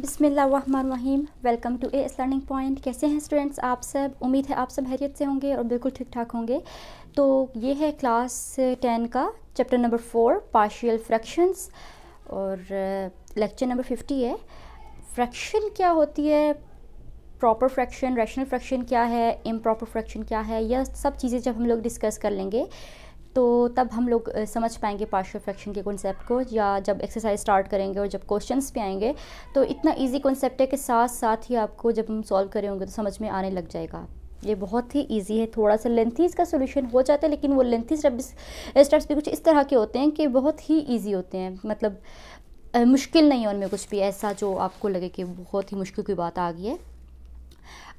बिसमीम welcome to A S learning point कैसे हैं स्टूडेंट्स आप सब उम्मीद है आप सब हैरियत से होंगे और बिल्कुल ठीक ठाक होंगे तो ये है क्लास टेन का chapter number four partial fractions और लेक्चर नंबर फिफ्टी है फ्रैक्शन क्या होती है प्रॉपर फ्रैक्शन रैशनल फ्रैक्शन क्या है प्रॉपर फ्रैक्शन क्या है यह सब चीज़ें जब हम लोग डिस्कस कर लेंगे तो तब हम लोग समझ पाएंगे पार्शियल फ्रैक्शन के कॉन्सेप्ट को या जब एक्सरसाइज स्टार्ट करेंगे और जब क्वेश्चंस पे आएंगे तो इतना इजी कॉन्सेप्ट है कि साथ साथ ही आपको जब हम सॉल्व करें होंगे तो समझ में आने लग जाएगा ये बहुत ही इजी है थोड़ा सा लेंथी इसका सोल्यूशन हो जाता है लेकिन वो लेंथी स्टेप्स स्टेप्स भी कुछ इस तरह के होते हैं कि बहुत ही ईजी होते हैं मतलब मुश्किल नहीं है उनमें कुछ भी ऐसा जो आपको लगे कि बहुत ही मुश्किल की बात आ गई है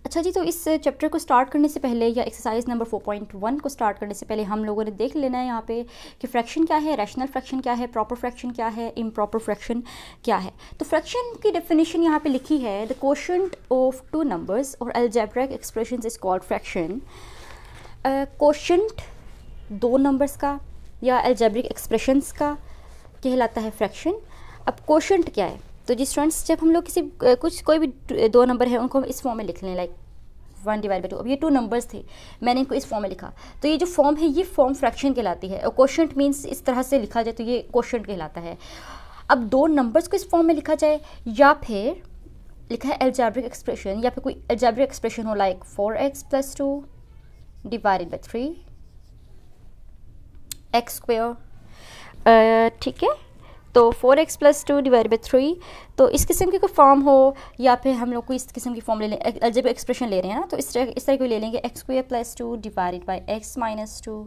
अच्छा जी तो इस चैप्टर को स्टार्ट करने से पहले या एक्सरसाइज नंबर 4.1 को स्टार्ट करने से पहले हम लोगों ने देख लेना है यहाँ पे कि फ्रैक्शन क्या है रैशनल फ्रैक्शन क्या है प्रॉपर फ्रैक्शन क्या है इम्प्रॉपर फ्रैक्शन क्या है तो फ्रैक्शन की डेफिनेशन यहाँ पे लिखी है the question of two numbers और algebraic expression is called fraction question दो नंबर्स का या एल्जेब्रिक एक्सप्रेशंस का कहलाता है फ्रैक्शन अब क्वेश्चन क्या है तो जी स्टूडेंट्स जब हम लोग किसी कुछ कोई भी दो नंबर है उनको हम इस फॉर्म में लिख लें like one divide by two अब ये टू नंबर्स थे मैंने इनको इस फॉर्म में लिखा तो ये जो फॉर्म है ये फॉर्म फ्रैक्शन कहलाती है और क्वेश्चन मीन्स इस तरह से लिखा जाए तो ये क्वेश्चन कहलाता है अब दो नंबर्स को इस फॉर्म में लिखा जाए या फिर लिखा है एल्जैब्रिक एक्सप्रेशन या फिर कोई एल्जैब्रिक एक्सप्रेशन हो like four x plus two divide by three x square ठीक है तो four x plus two divide by three तो इस किस्म की कोई फॉर्म हो या फिर हम लोग को इस किस्म की फॉर्म ले लें जब एक्सप्रेशन ले रहे हैं ना तो इस तरह इस तरह की ले लेंगे x square plus two divide by x minus two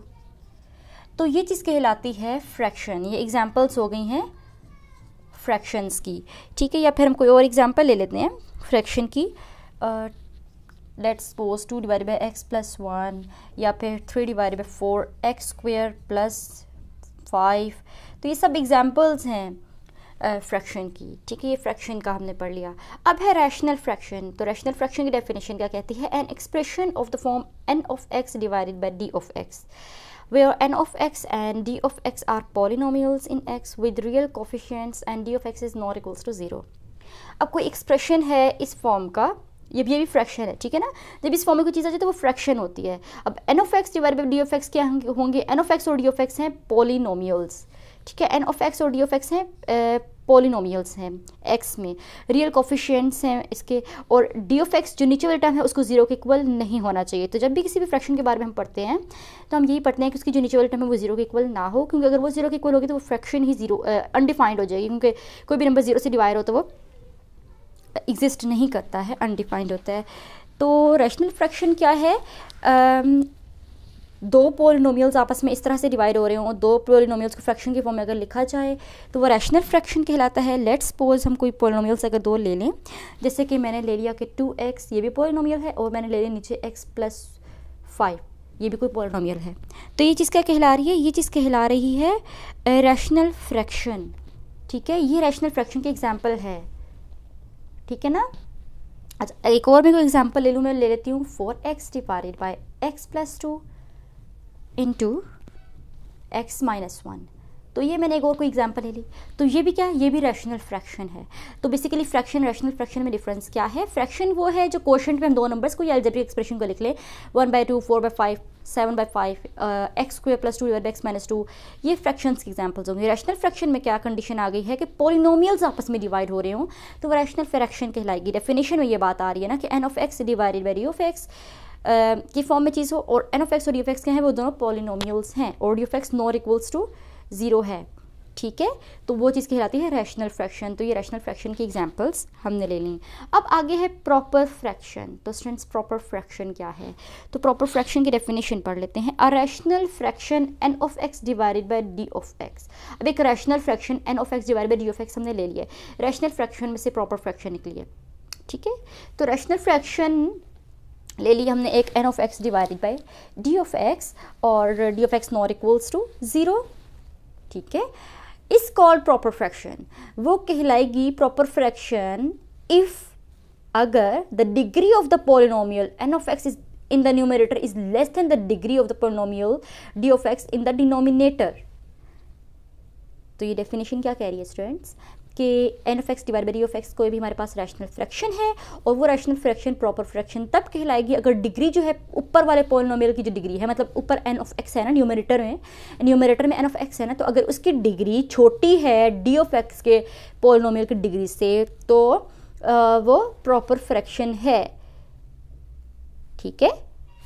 तो ये चीज़ कहलाती है फ्रैक्शन ये एग्जाम्पल्स हो गई हैं फ्रैक्शंस की ठीक है या फिर हम कोई और एग्जाम्पल ले लेते हैं फ्रैक्शन की let's suppose two divide by x plus one या फिर three divide by four x square plus five तो ये सब एग्ज़ाम्पल्स हैं फ्रैक्शन uh, की ठीक है ये फ्रैक्शन का हमने पढ़ लिया अब है रैशनल फ्रैक्शन तो रैशनल फ्रैक्शन की डेफिनेशन क्या कहती है an expression of the form N of x divided by D of x are N of x and D of x are polynomials in x with real coefficients and D of x is not equals to zero अब कोई expression है इस form का ये भी ये भी fraction है ठीक है ना जब इस फॉर्म में कोई चीज़ आ जाती है तो वो फ्रैक्शन होती है अब N of x divide by D of x क्या होंगे एन ऑफ एक्स और डी ऑफ एक्स हैं पोलिनोमियल्स ठीक है एन ऑफ एक्स और डी ऑफ एक्स हैं पोलिनोमियल्स हैं एक्स में रियल कॉफिशियंट्स हैं इसके और डी ऑफ एक्स जो नीचे वाले टर्म है उसको जीरो के इक्वल नहीं होना चाहिए तो जब भी किसी भी फ्रैक्शन के बारे में हम पढ़ते हैं तो हम यही पढ़ते हैं कि उसकी जो नीचे वाली टर्म है वो जीरो के इक्वल ना हो क्योंकि अगर वो जीरो के इक्वल होगी तो वो फ्रैक्शन ही जीरो अनडिफाइंड हो जाएगी क्योंकि कोई भी नंबर जीरो से डिवाइड हो तो वो एग्जिस्ट नहीं करता है अनडिफाइंड होता है तो रैशनल फ्रैक्शन क्या है दो पोलिनोमियल्स आपस में इस तरह से डिवाइड हो रहे हों दो पोलिनोमियल्स को फ्रैक्शन के फॉर्म में अगर लिखा जाए तो वो रैशनल फ्रैक्शन कहलाता है लेट्स सपोज हम कोई पोलिनोमियल्स अगर दो ले लें जैसे कि मैंने ले लिया कि टू एक्स ये भी पोलिनोमियल है और मैंने ले लिया नीचे एक्स प्लस फाइव ये भी कोई पोलिनोमियल है तो ये चीज़ क्या कहला रही है ये चीज़ कहला रही है रैशनल फ्रैक्शन ठीक है ये रैशनल फ्रैक्शन की एग्जाम्पल है ठीक है ना अच्छा एक और भी कोई एग्जाम्पल ले लूँ मैं ले लेती हूँ four x divided by x plus two in two x minus one तो ये मैंने एक और कोई एग्जांपल ले ली तो ये भी क्या है ये भी रैशनल फ्रैक्शन है तो बेसिकली फ्रैक्शन रैशनल फ्रैक्शन में डिफरेंस क्या है फ्रैक्शन वो है जो क्वेश्चन में हम दो नंबर्स को या एल्जेब्रिक एक्सप्रेशन को लिख लें one by two four by five seven by five x square plus two divide x minus two ये फ्रैक्शन की एग्जाम्पल्स होंगे रैशनल फ्रैक्शन में क्या कंडीशन आ गई है कि पोलिनोमियल्स आपस में डिवाइड हो रहे हों तो वो रैशनल फ्रैक्शन कहलाएगी डेफिनेशन में ये बात आ रही है ना कि N of x divided by D of x की फॉर्म में चीज़ हो और एन ऑफ एक्स और डी क्या है वो दोनों पॉलिनोमियल्स हैं और D of x not equals to zero है ठीक है तो वो चीज़ कहलाती है रैशनल फ्रैक्शन तो ये रैशनल फ्रैक्शन की एग्जांपल्स हमने ले ली अब आगे है प्रॉपर फ्रैक्शन तो स्टूडेंट्स प्रॉपर फ्रैक्शन क्या है तो प्रॉपर फ्रैक्शन की डेफिनेशन पढ़ लेते हैं a rational fraction N of x divided by D of x अब एक rational fraction N of x divide by D of x हमने ले लिया रैशनल फ्रैक्शन में से प्रॉपर फ्रैक्शन निकली है ठीक है तो रैशनल फ्रैक्शन ले ली हमने एक N of x divided by D of x और D of x not equals to zero ठीक है इस कॉल्ड प्रॉपर फ्रैक्शन वो कहलाएगी प्रॉपर फ्रैक्शन इफ़ अगर the degree of the polynomial N of x is in the numerator is less than the degree of the polynomial D of x in the denominator तो ये definition क्या कह रही है students कि N of x divide by D of x कोई भी हमारे पास रैशनल फ्रैक्शन है और वो रैशनल फ्रैक्शन प्रॉपर फ्रैक्शन तब कहलाएगी अगर डिग्री जो है ऊपर वाले पोलिनोमियल की जो डिग्री है मतलब ऊपर एन ऑफ एक्स है ना न्यूमरेटर में न्यूमरेटर में एन ऑफ एक्स है ना तो अगर उसकी डिग्री छोटी है डी ऑफ एक्स के पोलिनोमियल की डिग्री से तो आ, वो प्रॉपर फ्रैक्शन है ठीक है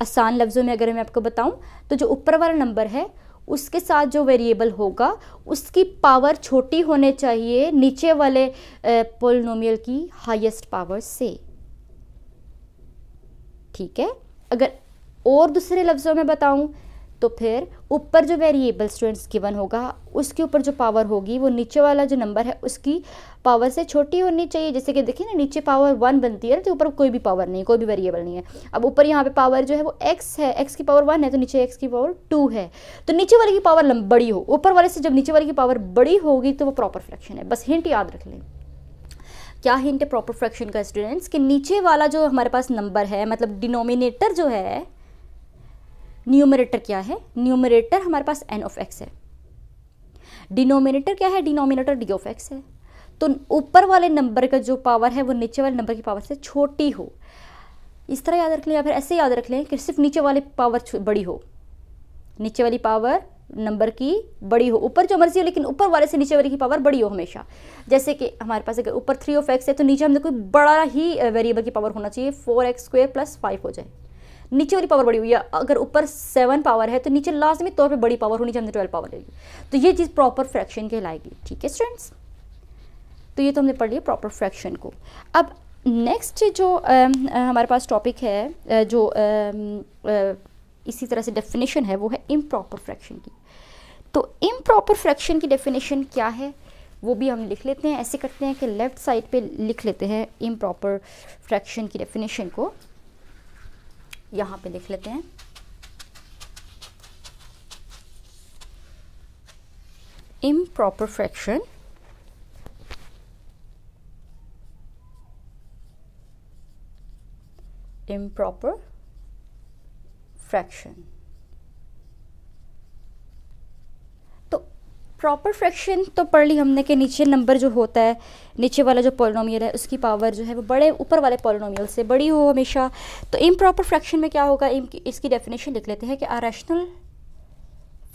आसान लफ्ज़ों में अगर मैं आपको बताऊं तो जो ऊपर वाला नंबर है उसके साथ जो वेरिएबल होगा उसकी पावर छोटी होने चाहिए नीचे वाले पोलिनोमियल की हाईएस्ट पावर से ठीक है अगर और दूसरे लफ्ज़ों में बताऊं तो फिर ऊपर जो वेरिएबल स्टूडेंट्स गिवन होगा उसके ऊपर जो पावर होगी वो नीचे वाला जो नंबर है उसकी पावर से छोटी होनी चाहिए जैसे कि देखिए ना नीचे पावर वन बनती है ना तो ऊपर कोई भी पावर नहीं कोई भी वेरिएबल नहीं है अब ऊपर यहाँ पे पावर जो है वो एक्स है एक्स की पावर वन है तो नीचे एक्स की पावर टू है तो नीचे वाले की पावर बड़ी हो ऊपर वाले से जब नीचे वाले की पावर बड़ी होगी तो वो प्रॉपर फ्रैक्शन है बस हिंट याद रख लें क्या हिंट है प्रॉपर फ्रैक्शन का स्टूडेंट्स कि नीचे वाला जो हमारे पास नंबर है मतलब डिनोमिनेटर जो है न्यूमरेटर क्या है न्यूमरेटर हमारे पास एन ऑफ एक्स है डिनोमिनेटर क्या है डिनोमिनेटर डी ऑफ एक्स है तो ऊपर वाले नंबर का जो पावर है वो नीचे वाले नंबर की पावर से छोटी हो इस तरह याद रख लें या फिर ऐसे याद रख लें कि सिर्फ नीचे वाली पावर बड़ी हो नीचे वाली पावर नंबर की बड़ी हो ऊपर जो मर्जी हो लेकिन ऊपर वाले से नीचे वाले की पावर बड़ी हो हमेशा जैसे कि हमारे पास अगर ऊपर थ्री ऑफ एक्स है तो नीचे हमने कोई बड़ा ही वेरिएबल की पावर होना चाहिए four x square plus five हो जाए नीचे वाली पावर बड़ी हुई है अगर ऊपर सेवन पावर है तो नीचे लाजमी तौर पर बड़ी पावर होनी चाहिए ट्वेल्व पावर लेगी तो ये चीज़ प्रॉपर फ्रैक्शन कहलाएगी ठीक है स्टूडेंट्स तो ये तो हमने पढ़ लिया प्रॉपर फ्रैक्शन को अब नेक्स्ट जो आ, आ, हमारे पास टॉपिक है जो आ, आ, इसी तरह से डेफिनेशन है वो है इम प्रॉपर फ्रैक्शन की तो इम प्रॉपर फ्रैक्शन की डेफिनेशन क्या है वो भी हम लिख लेते हैं ऐसे करते हैं कि लेफ़्ट साइड पे लिख लेते हैं इम प्रॉपर फ्रैक्शन की डेफिनेशन को यहां पे लिख लेते हैं improper fraction improper fraction proper fraction तो पढ़ ली हमने कि नीचे नंबर जो होता है नीचे वाला जो पोलिनोमियल है उसकी पावर जो है वो बड़े ऊपर वाले पोलिनोमियल से बड़ी हो हमेशा तो इम प्रॉपर फ्रैक्शन में क्या होगा इसकी डेफिनेशन लिख लेते हैं कि आरेशनल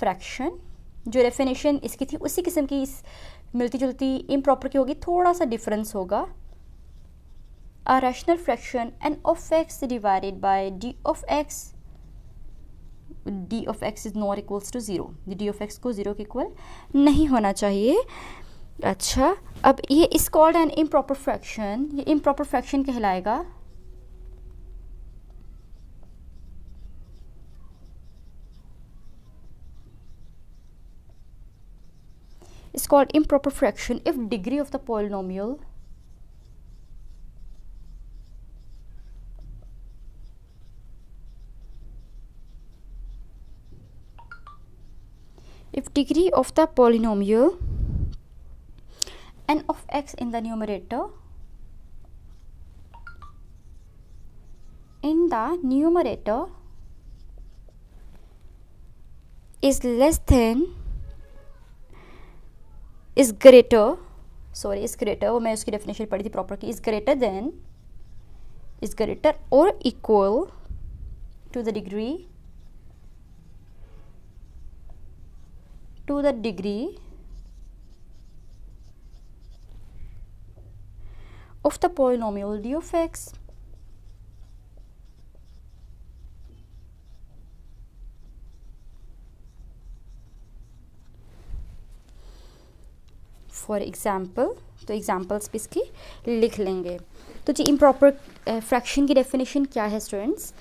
फ्रैक्शन जो डेफिनेशन इसकी थी उसी किस्म की इस मिलती जुलती इम प्रॉपर की होगी थोड़ा सा डिफरेंस होगा a rational fraction N of x divided by D of x D of x is not equals to zero D of x को ज़ीरो के इक्वल नहीं होना चाहिए अच्छा अब ये is called an improper fraction ये इम्प्रॉपर फ्रैक्शन कहलाएगा is called improper fraction if degree of the polynomial degree of the polynomial n of x in the numerator in the numerator is less than is greater sorry is greater or my उसकी definition property is greater than is greater or equal to the degree to the degree of the polynomial d of x for example तो examples भी इसकी लिख लेंगे तो जी improper fraction की definition क्या है students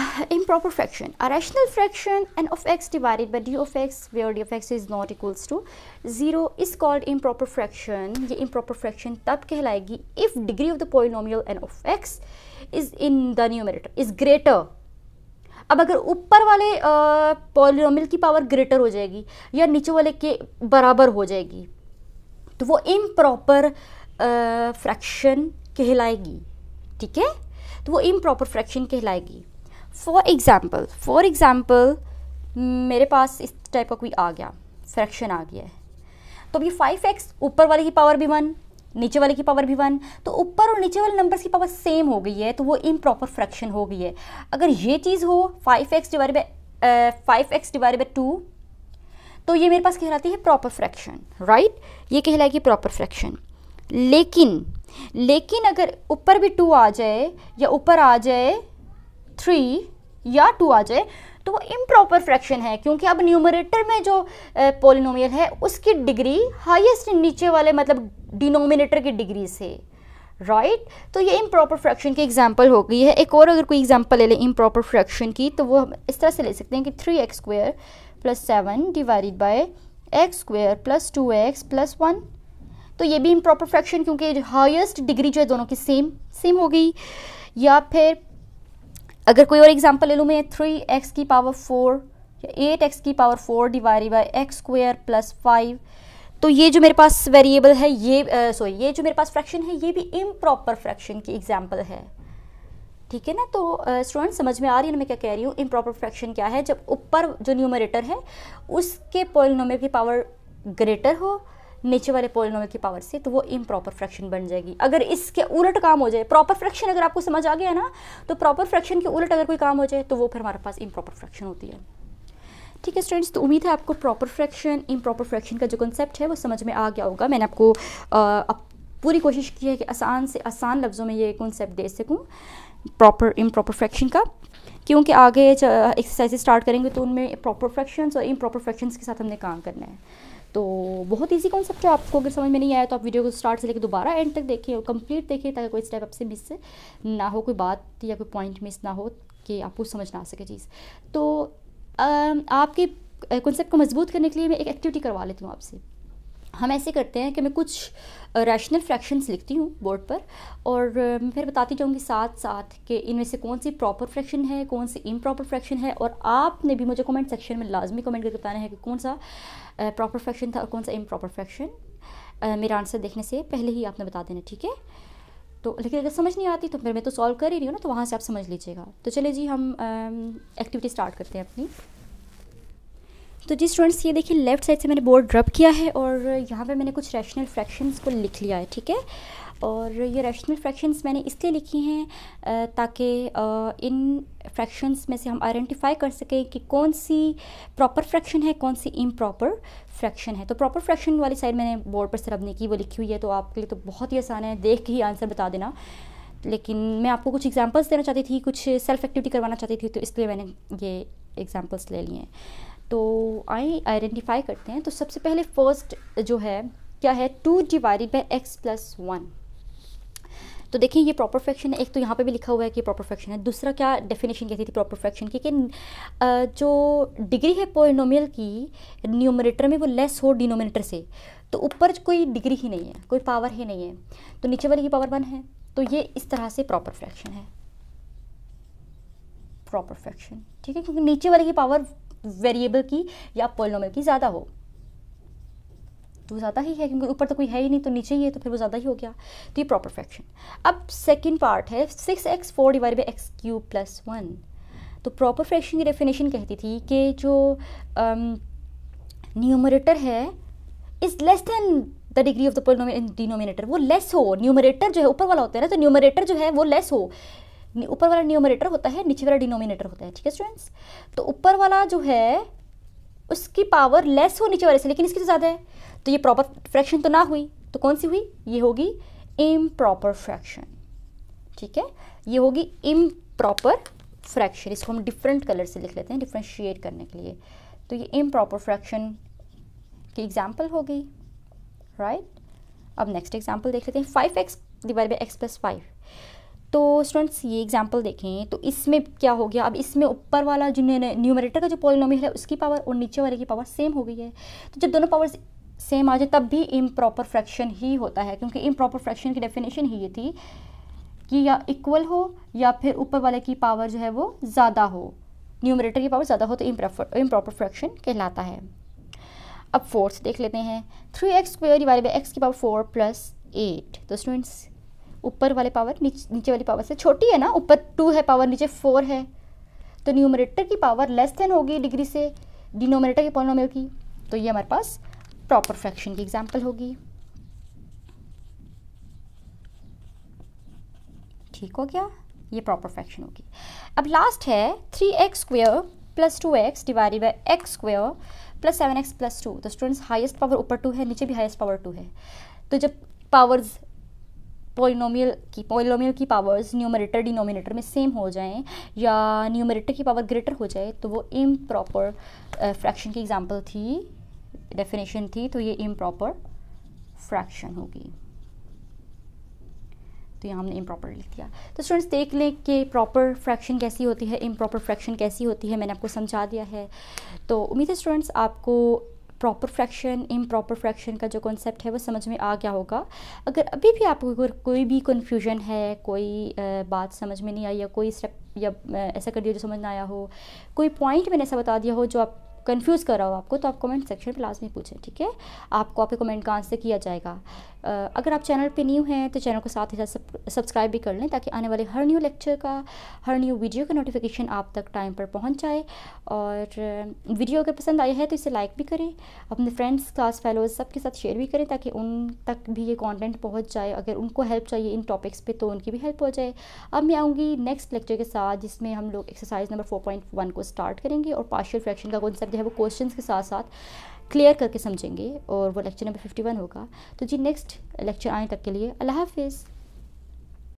uh, improper fraction a rational fraction n of x divided by d of x where d of x is not equals to 0 is called improper fraction ye improper fraction tab kehlayegi if degree of the polynomial n of x is in the numerator is greater अब अगर ऊपर वाले polynomial की power greater हो जाएगी या नीचे वाले के बराबर हो जाएगी तो वो इम्प्रॉपर फ्रैक्शन कहलाएगी ठीक है तो वो इम्प्रॉपर फ्रैक्शन कहलाएगी फॉर एग्ज़ाम्पल फॉर एग्ज़ाम्पल मेरे पास इस टाइप का कोई आ गया फ्रैक्शन आ गया है तो अभी फाइव एक्स ऊपर वाले की पावर भी वन नीचे वाले की पावर भी वन तो ऊपर और नीचे वाले नंबर्स की पावर सेम हो गई है तो वो इम्प्रॉपर फ्रैक्शन हो गई है अगर ये चीज़ हो five x divide by five x divide by two तो ये मेरे पास कहलाती है प्रॉपर फ्रैक्शन राइट ये कहलाएगी प्रॉपर फ्रैक्शन लेकिन लेकिन अगर ऊपर भी टू आ जाए या ऊपर आ जाए थ्री या टू आ जाए तो वो इम्प्रॉपर फ्रैक्शन है क्योंकि अब न्यूमरेटर में जो पोलिनोमियल है उसकी डिग्री हाइस्ट नीचे वाले मतलब डिनोमिनेटर की डिग्री से राइट right? तो ये इम्प्रॉपर फ्रैक्शन की एग्जाम्पल हो गई है एक और अगर कोई एग्जाम्पल ले लें इम्प्रॉपर फ्रैक्शन की तो वो हम इस तरह से ले सकते हैं कि three x square plus seven divide by x square plus two x plus one तो ये भी इम्प्रॉपर फ्रैक्शन क्योंकि हाइएस्ट डिग्री जो है दोनों की सेम सेम हो गई या फिर अगर कोई और एग्जाम्पल ले लूँ मैं थ्री एक्स की पावर फोर या एट एक्स की power four divide by x square plus five तो ये जो मेरे पास वेरिएबल है ये सॉरी ये जो मेरे पास फ्रैक्शन है ये भी इम्प्रॉपर फ्रैक्शन की एग्जाम्पल है ठीक है ना तो स्टूडेंट समझ में आ रही है ना मैं क्या कह रही हूँ इम्प्रॉपर फ्रैक्शन क्या है जब ऊपर जो न्यूमरेटर है उसके पोलिनोमियल की पावर ग्रेटर हो नीचे वाले पोलिनोमल की पावर से तो वो इम्प्रॉपर फ्रैक्शन बन जाएगी अगर इसके उलट काम हो जाए प्रॉपर फ्रैक्शन अगर आपको समझ आ गया ना तो प्रॉपर फ्रैक्शन के उलट अगर कोई काम हो जाए तो वो फिर हमारे पास इम्प्रॉपर फ्रैक्शन होती है ठीक है स्टूडेंट्स तो उम्मीद है आपको प्रॉपर फ्रैक्शन इम्प्रॉपर फ्रैक्शन का जो कॉन्सेप्ट है वो समझ में आ गया होगा मैंने आपको अब पूरी कोशिश की है कि आसान से आसान लफ्ज़ों में ये कॉन्सेप्ट दे सकूँ प्रॉपर इम्प्रॉपर फ्रैक्शन का क्योंकि आगे एक्सरसाइज स्टार्ट करेंगे तो उनमें प्रॉपर फ्रैक्शंस और इम्प्रॉपर फ्रैक्शंस के साथ हमने काम करना है तो बहुत ईजी कॉन्सेप्ट है आपको अगर समझ में नहीं आया तो आप वीडियो को स्टार्ट से लेकर दोबारा एंड तक देखें और कंप्लीट देखें ताकि कोई स्टेप आपसे मिस ना हो कोई बात या कोई पॉइंट मिस ना हो कि आपको समझ ना आ सके चीज़ तो आपके कॉन्सेप्ट को मजबूत करने के लिए मैं एक एक्टिविटी करवा लेती हूँ आपसे हम ऐसे करते हैं कि मैं कुछ रैशनल फ्रैक्शंस लिखती हूँ बोर्ड पर और फिर बताती जाऊँगी साथ साथ कि इनमें से कौन सी प्रॉपर फ्रैक्शन है कौन सी इम प्रॉपर फ्रैक्शन है और आपने भी मुझे कमेंट सेक्शन में लाजमी कमेंट करके बताना है कि कौन सा प्रॉपर फ्रैक्शन था और कौन सा इम प्रॉपर फ्रैक्शन मेरा आंसर देखने से पहले ही आपने बता देना ठीक है तो लेकिन अगर समझ नहीं आती तो फिर मैं तो सॉल्व कर ही रही हूँ ना तो वहाँ से आप समझ लीजिएगा तो चले जी हम एक्टिविटी स्टार्ट करते हैं अपनी तो जी स्टूडेंट्स ये देखिए लेफ्ट साइड से मैंने बोर्ड ड्रप किया है और यहाँ पे मैंने कुछ रैशनल फ्रैक्शंस को लिख लिया है ठीक है और ये रैशनल फ्रैक्शंस मैंने इसलिए लिखी हैं ताकि इन फ्रैक्शंस में से हम आइडेंटिफाई कर सकें कि कौन सी प्रॉपर फ्रैक्शन है कौन सी इम्प्रॉपर फ्रैक्शन है तो प्रॉपर फ्रैक्शन वाली साइड मैंने बोर्ड पर नहीं की वो लिखी हुई है तो आपके लिए तो बहुत ही आसान है देख के ही आंसर बता देना लेकिन मैं आपको कुछ एग्जाम्पल्स देना चाहती थी कुछ सेल्फ एक्टिविटी करवाना चाहती थी तो इसलिए मैंने ये एग्ज़ाम्पल्स ले लिए हैं तो आई आइडेंटिफाई करते हैं तो सबसे पहले फर्स्ट जो है क्या है two divided by x plus one तो देखिए ये प्रॉपर फ्रैक्शन है एक तो यहाँ पे भी लिखा हुआ है कि प्रॉपर फ्रैक्शन है दूसरा क्या डेफिनेशन कहती थी प्रॉपर फ्रैक्शन की कि जो डिग्री है पोइनोमियल की न्यूमरेटर में वो लेस हो डिनोमिनेटर से तो ऊपर कोई डिग्री ही नहीं है कोई पावर ही नहीं है तो नीचे वाली की पावर वन है तो ये इस तरह से प्रॉपर फ्रैक्शन है प्रॉपर फ्रैक्शन ठीक है क्योंकि नीचे वाले की पावर वेरिएबल की या पोलिनोमल की ज़्यादा हो तो ज़्यादा ही है क्योंकि ऊपर तो कोई है ही नहीं तो नीचे ही है तो फिर वो ज़्यादा ही हो गया तो ये प्रॉपर फ्रैक्शन अब सेकेंड पार्ट है six x four divide by x cube plus one तो प्रॉपर फ्रैक्शन की डेफिनेशन कहती थी कि जो न्यूमरेटर um, है is less than the degree of the denominator वो लेस हो न्यूमरेटर जो है ऊपर वाला होता है ना तो न्यूमरेटर जो है वो लेस हो ऊपर वाला न्योमिनेटर होता है नीचे वाला डिनोमिनेटर होता है ठीक है स्टूडेंट्स तो ऊपर वाला जो है उसकी पावर लेस हो नीचे वाले से लेकिन इसकी तो ज़्यादा है तो ये प्रॉपर फ्रैक्शन तो ना हुई तो कौन सी हुई ये होगी इम प्रॉपर फ्रैक्शन ठीक है ये होगी इम प्रॉपर फ्रैक्शन इसको हम डिफरेंट कलर से लिख लेते हैं डिफ्रेंशिएट करने के लिए तो ये इम प्रॉपर फ्रैक्शन की एग्जाम्पल होगी राइट right? अब नेक्स्ट एग्जाम्पल देख लेते हैं five x divide by x plus five तो स्टूडेंट्स ये एग्जाम्पल देखें तो इसमें क्या हो गया अब इसमें ऊपर वाला जो न्यूमरेटर का जो पोलिनोम है उसकी पावर और नीचे वाले की पावर सेम हो गई है तो जब दोनों पावर्स सेम आ जाए तब भी इम्प्रॉपर फ्रैक्शन ही होता है क्योंकि इम्प्रॉपर फ्रैक्शन की डेफिनेशन ही ये थी कि या इक्वल हो या फिर ऊपर वाले की पावर जो है वो ज़्यादा हो न्यूमरेटर की पावर ज़्यादा हो तो इम्प्रॉपर फ्रैक्शन कहलाता है अब फोर्थ देख लेते हैं three x square divide by x की पावर फोर प्लस एट तो स्टूडेंट्स ऊपर वाले पावर नीच, नीचे वाली पावर से छोटी है ना ऊपर टू है पावर नीचे फोर है तो न्यूमरेटर की पावर लेस देन होगी डिग्री से डिनोमिनेटर की पॉलिनोमियल की तो ये हमारे पास प्रॉपर फ्रैक्शन की एग्जाम्पल होगी ठीक हो गया ये प्रॉपर फ्रैक्शन होगी अब लास्ट है three x square plus two x divide by x square plus seven x plus two तो स्टूडेंट्स हाईएस्ट पावर ऊपर टू है नीचे भी हाईएस्ट पावर टू है तो जब पावर्स पोलिनोमियल की पोलिनोमियल की पावर्स न्यूमरेटर डिनोमिनेटर में सेम हो जाएं या न्यूमरेटर की पावर ग्रेटर हो जाए तो वो इम प्रॉपर फ्रैक्शन की एग्जाम्पल थी डेफिनेशन थी तो ये इम प्रॉपर फ्रैक्शन होगी तो यहाँ हमने इम्प्रॉपर लिख दिया तो स्टूडेंट्स देख लें कि प्रॉपर फ्रैक्शन कैसी होती है इम्प्रॉपर फ्रैक्शन कैसी होती है मैंने आपको समझा दिया है तो उम्मीद है स्टूडेंट्स आपको प्रॉपर फ्रैक्शन प्रॉपर फ्रैक्शन का जो कॉन्सेप्ट है वो समझ में आ गया होगा अगर अभी भी आपको कोई भी कन्फ्यूजन है कोई बात समझ में नहीं आई या कोई स्टेप या ऐसा कर दिया जो समझ में आया हो कोई पॉइंट मैंने ऐसा बता दिया हो जो आप कन्फ्यूज़ कर रहा हो आपको तो आप कमेंट सेक्शन पर लाजमी पूछें ठीक है आपको आपके कमेंट का आंसर किया जाएगा अगर आप चैनल पे न्यू हैं तो चैनल को साथ ही साथ सब्सक्राइब भी कर लें ताकि आने वाले हर न्यू लेक्चर का हर न्यू वीडियो का नोटिफिकेशन आप तक टाइम पर पहुंच जाए और वीडियो अगर पसंद आया है तो इसे लाइक भी करें अपने फ्रेंड्स क्लास फेलोज़ सबके साथ शेयर भी करें ताकि उन तक भी ये कॉन्टेंट पहुँच जाए अगर उनको हेल्प चाहिए इन टॉपिक्स पर तो उनकी भी हेल्प हो जाए अब मैं आऊँगी नेक्स्ट लेक्चर के साथ जिसमें हम लोग एक्सरसाइज नंबर फोर को स्टार्ट करेंगे और पार्शियल फ्रैक्शन का कॉन्सेप्ट है वो क्वेश्चन के साथ साथ क्लियर करके समझेंगे और वो लेक्चर नंबर फिफ्टी वन होगा तो जी नेक्स्ट लेक्चर आने तक के लिए अल्लाह हाफिज़